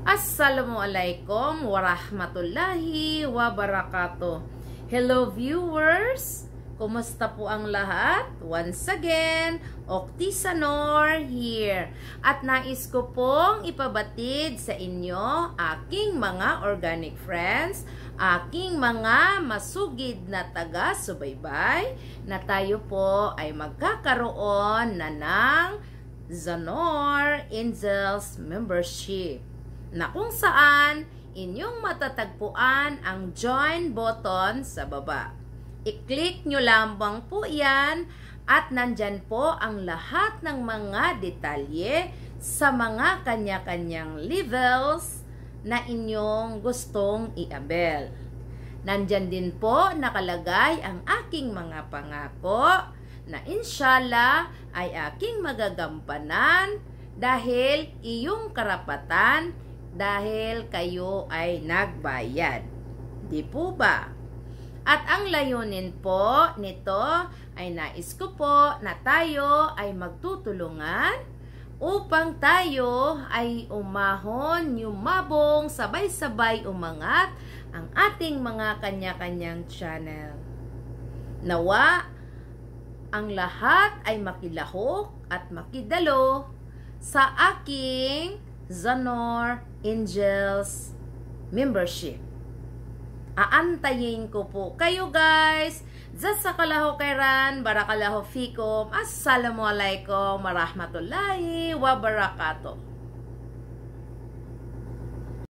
Assalamualaikum warahmatullahi wabarakatuh. Hello viewers! Kumusta po ang lahat? Once again, Okti here. At nais ko pong ipabatid sa inyo aking mga organic friends, aking mga masugid na taga-subaybay na tayo po ay magkakaroon na ng Zanor Angels Membership na kung saan inyong matatagpuan ang join button sa baba. I-click nyo lamang po yan at nandyan po ang lahat ng mga detalye sa mga kanya-kanyang levels na inyong gustong i-abel. Nandyan din po nakalagay ang aking mga pangako na inshallah ay aking magagampanan dahil iyong karapatan dahil kayo ay nagbayad. Di po ba? At ang layunin po nito ay nais ko po na tayo ay magtutulungan upang tayo ay umahon, yumabong, sabay-sabay umangat ang ating mga kanya-kanyang channel. Nawa, ang lahat ay makilahok at makidalo sa aking Zanor Angels membership. Aantayin ko po kayo guys. Diyas sa kalaho kairan, barakalaho fikum, assalamualaikum, warahmatullahi wabarakatuh.